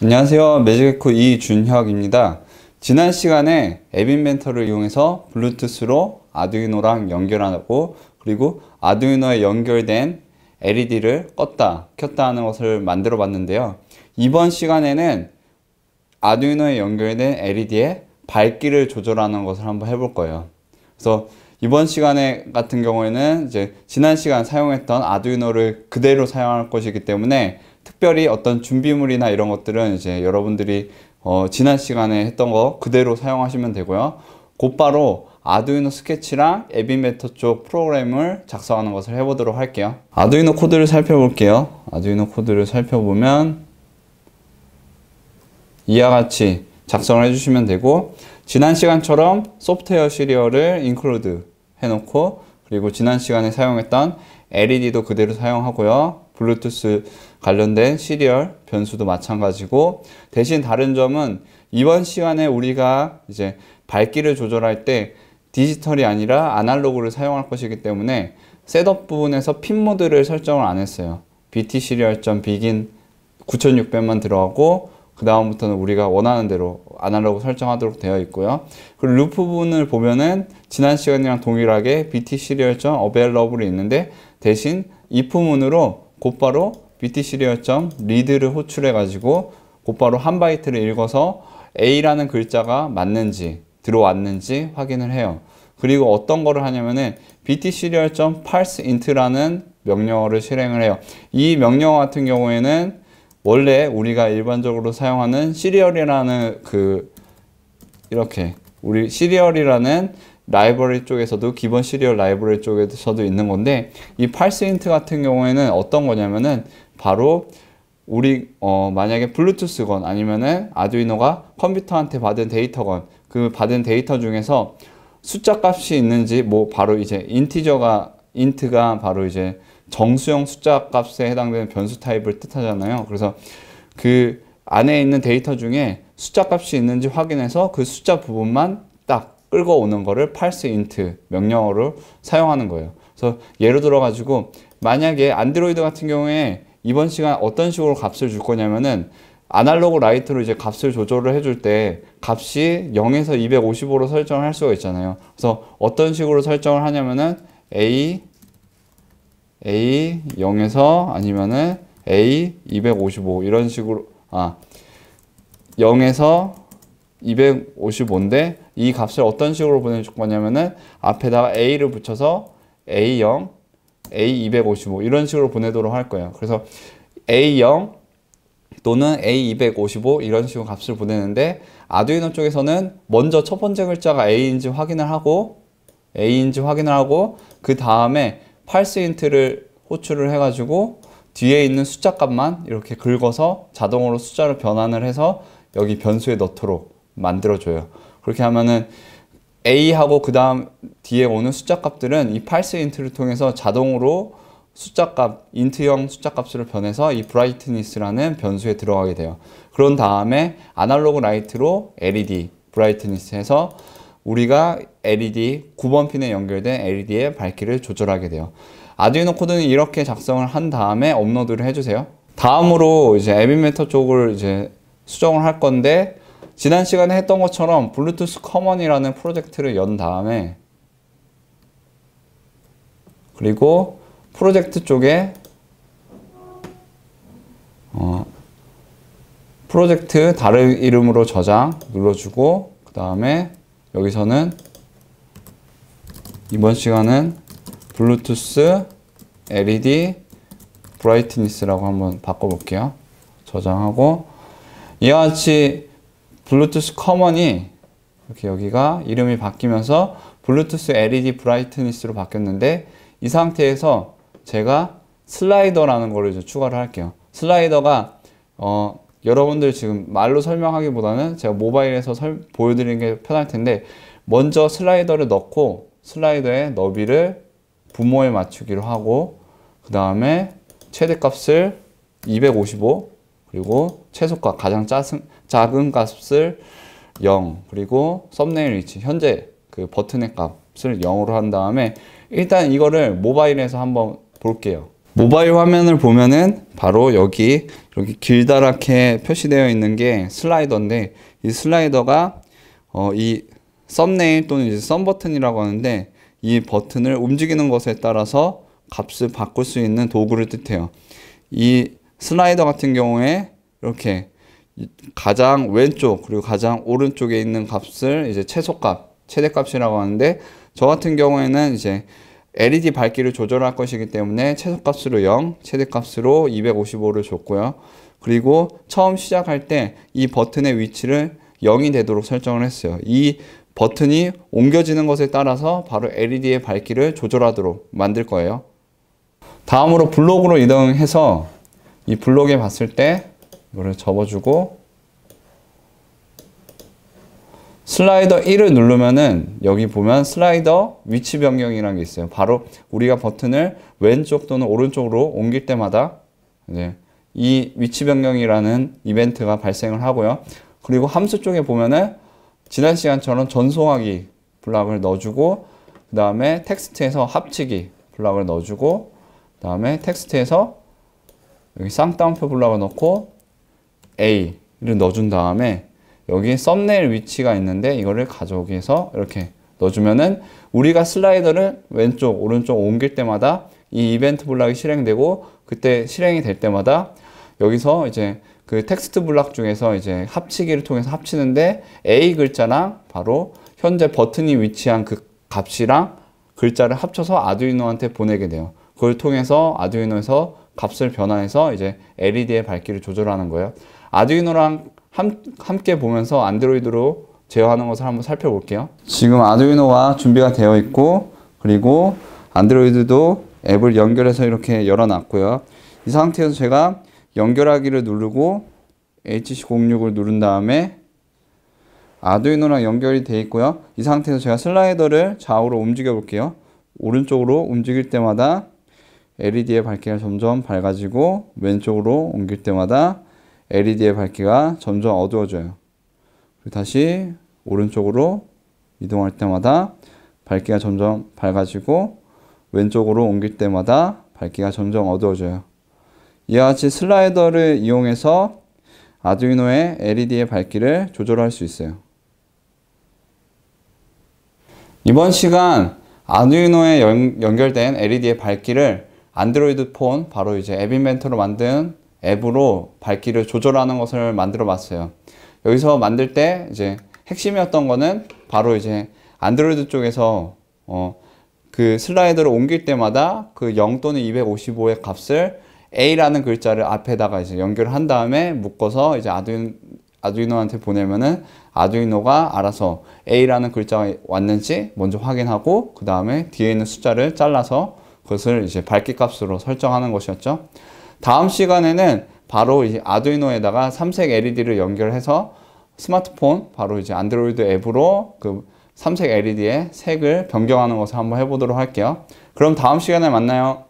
안녕하세요 매직에코 이준혁입니다 지난 시간에 앱인벤터를 이용해서 블루투스로 아두이노랑 연결하고 그리고 아두이노에 연결된 LED를 껐다 켰다 하는 것을 만들어 봤는데요 이번 시간에는 아두이노에 연결된 LED의 밝기를 조절하는 것을 한번 해볼 거예요 그래서 이번 시간에 같은 경우에는 이제 지난 시간 사용했던 아두이노를 그대로 사용할 것이기 때문에 특별히 어떤 준비물이나 이런 것들은 이제 여러분들이 어, 지난 시간에 했던 거 그대로 사용하시면 되고요. 곧바로 아두이노 스케치랑 에비메터 쪽 프로그램을 작성하는 것을 해보도록 할게요. 아두이노 코드를 살펴볼게요. 아두이노 코드를 살펴보면 이와 같이 작성을 해주시면 되고 지난 시간처럼 소프트웨어 시리얼을 인클루드 해놓고 그리고 지난 시간에 사용했던 LED도 그대로 사용하고요. 블루투스 관련된 시리얼 변수도 마찬가지고 대신 다른 점은 이번 시간에 우리가 이제 밝기를 조절할 때 디지털이 아니라 아날로그를 사용할 것이기 때문에 셋업 부분에서 핀 모드를 설정을 안 했어요. BT 시리얼점 비긴 9600만 들어가고 그 다음부터는 우리가 원하는 대로 아날로그 설정하도록 되어 있고요. 그리고 루프 부분을 보면은 지난 시간이랑 동일하게 BT 시리얼점 어벨러블이 있는데 대신 if 문으로 곧바로 btclear.read를 호출해 가지고 곧바로 한 바이트를 읽어서 A라는 글자가 맞는지 들어왔는지 확인을 해요. 그리고 어떤 거를 하냐면은 btclear.parseInt라는 명령어를 실행을 해요. 이 명령어 같은 경우에는 원래 우리가 일반적으로 사용하는 시리얼이라는 그 이렇게 우리 시리얼이라는 라이브러리 쪽에서도 기본 시리얼 라이브러리 쪽에서도 있는 건데 이 팔스인트 같은 경우에는 어떤 거냐면은 바로 우리 어 만약에 블루투스건 아니면은 아두이노가 컴퓨터한테 받은 데이터건 그 받은 데이터 중에서 숫자 값이 있는지 뭐 바로 이제 인티저가 인트가 바로 이제 정수형 숫자 값에 해당되는 변수 타입을 뜻하잖아요. 그래서 그 안에 있는 데이터 중에 숫자 값이 있는지 확인해서 그 숫자 부분만 끌고 오는 거를 parse int 명령어로 사용하는 거예요. 그래서 예를 들어 가지고 만약에 안드로이드 같은 경우에 이번 시간 어떤 식으로 값을 줄 거냐면은 아날로그 라이트로 이제 값을 조절을 해줄 때 값이 0에서 255로 설정을 할 수가 있잖아요. 그래서 어떤 식으로 설정을 하냐면은 a a 0에서 아니면은 a 255 이런 식으로 아 0에서 255인데 이 값을 어떤 식으로 보내줄 거냐면은 앞에다가 a를 붙여서 a0, a255 이런 식으로 보내도록 할 거예요. 그래서 a0 또는 a255 이런 식으로 값을 보내는데 아두이노 쪽에서는 먼저 첫 번째 글자가 a인지 확인을 하고 a인지 확인을 하고 그 다음에 팔스인트를 호출을 해가지고 뒤에 있는 숫자 값만 이렇게 긁어서 자동으로 숫자로 변환을 해서 여기 변수에 넣도록 만들어줘요. 그렇게 하면은 A하고 그 다음 뒤에 오는 숫자 값들은 이 팔스 인트를 통해서 자동으로 숫자 값, 인트형 숫자 값으로 변해서 이 브라이트니스라는 변수에 들어가게 돼요. 그런 다음에 아날로그 라이트로 LED, 브라이트니스 해서 우리가 LED, 9번 핀에 연결된 LED의 밝기를 조절하게 돼요. 아두이노 코드는 이렇게 작성을 한 다음에 업로드를 해주세요. 다음으로 이제 에비메터 쪽을 이제 수정을 할 건데 지난 시간에 했던 것처럼 블루투스 커먼이라는 프로젝트를 연 다음에 그리고 프로젝트 쪽에 어 프로젝트 다른 이름으로 저장 눌러주고 그 다음에 여기서는 이번 시간은 블루투스 LED 브라이트니스라고 한번 바꿔볼게요 저장하고 이와 같이 블루투스 커먼이 이렇게 여기가 이름이 바뀌면서 블루투스 LED 브라이트니스로 바뀌었는데 이 상태에서 제가 슬라이더라는 거를 추가를 할게요. 슬라이더가 어, 여러분들 지금 말로 설명하기보다는 제가 모바일에서 설, 보여드리는 게 편할 텐데 먼저 슬라이더를 넣고 슬라이더의 너비를 부모에 맞추기로 하고 그 다음에 최대값을 255 그리고 최소값 가장 작은, 작은 값을 0 그리고 썸네일 위치 현재 그 버튼의 값을 0으로 한 다음에 일단 이거를 모바일에서 한번 볼게요 모바일 화면을 보면은 바로 여기 이렇게 길다랗게 표시되어 있는 게 슬라이더인데 이 슬라이더가 어이 썸네일 또는 이제 썸 버튼이라고 하는데 이 버튼을 움직이는 것에 따라서 값을 바꿀 수 있는 도구를 뜻해요 이 슬라이더 같은 경우에 이렇게 가장 왼쪽 그리고 가장 오른쪽에 있는 값을 이제 최소값, 최대값이라고 하는데 저 같은 경우에는 이제 LED 밝기를 조절할 것이기 때문에 최소값으로 0, 최대값으로 255를 줬고요. 그리고 처음 시작할 때 이 버튼의 위치를 0이 되도록 설정을 했어요. 이 버튼이 옮겨지는 것에 따라서 바로 LED의 밝기를 조절하도록 만들 거예요. 다음으로 블록으로 이동해서 이 블록에 봤을 때 이거를 접어주고 슬라이더 1을 누르면은 여기 보면 슬라이더 위치 변경이라는 게 있어요. 바로 우리가 버튼을 왼쪽 또는 오른쪽으로 옮길 때마다 이제 이 위치 변경이라는 이벤트가 발생을 하고요. 그리고 함수 쪽에 보면은 지난 시간처럼 전송하기 블락을 넣어주고 그 다음에 텍스트에서 합치기 블락을 넣어주고 그 다음에 텍스트에서 여기 쌍따옴표 블락을 넣고 A를 넣어준 다음에 여기 썸네일 위치가 있는데 이거를 가져오기해서 이렇게 넣어주면은 우리가 슬라이더를 왼쪽 오른쪽 옮길 때마다 이 이벤트 블락이 실행되고 그때 실행이 될 때마다 여기서 이제 그 텍스트 블락 중에서 이제 합치기를 통해서 합치는데 A 글자랑 바로 현재 버튼이 위치한 그 값이랑 글자를 합쳐서 아두이노한테 보내게 돼요. 그걸 통해서 아두이노에서 값을 변화해서 이제 LED의 밝기를 조절하는 거예요. 아두이노랑 함, 함께 보면서 안드로이드로 제어하는 것을 한번 살펴볼게요. 지금 아두이노가 준비가 되어 있고 그리고 안드로이드도 앱을 연결해서 이렇게 열어놨고요. 이 상태에서 제가 연결하기를 누르고 HC06을 누른 다음에 아두이노랑 연결이 되어 있고요. 이 상태에서 제가 슬라이더를 좌우로 움직여 볼게요. 오른쪽으로 움직일 때마다 LED의 밝기가 점점 밝아지고 왼쪽으로 옮길 때마다 LED의 밝기가 점점 어두워져요. 다시 오른쪽으로 이동할 때마다 밝기가 점점 밝아지고 왼쪽으로 옮길 때마다 밝기가 점점 어두워져요. 이와 같이 슬라이더를 이용해서 아두이노의 LED의 밝기를 조절할 수 있어요. 이번 시간 아두이노에 연, 연결된 LED의 밝기를 안드로이드 폰 바로 이제 앱 인벤터로 만든 앱으로 밝기를 조절하는 것을 만들어 봤어요 여기서 만들 때 이제 핵심이었던 거는 바로 이제 안드로이드 쪽에서 어그슬라이드를 옮길 때마다 그 0 또는 255의 값을 A라는 글자를 앞에다가 이제 연결한 다음에 묶어서 이제 아두이노, 아두이노한테 보내면은 아두이노가 알아서 A라는 글자가 왔는지 먼저 확인하고 그 다음에 뒤에 있는 숫자를 잘라서 그것을 이제 밝기 값으로 설정하는 것이었죠. 다음 시간에는 바로 이 아두이노에다가 삼색 LED를 연결해서 스마트폰 바로 이제 안드로이드 앱으로 그 삼색 LED의 색을 변경하는 것을 한번 해보도록 할게요. 그럼 다음 시간에 만나요.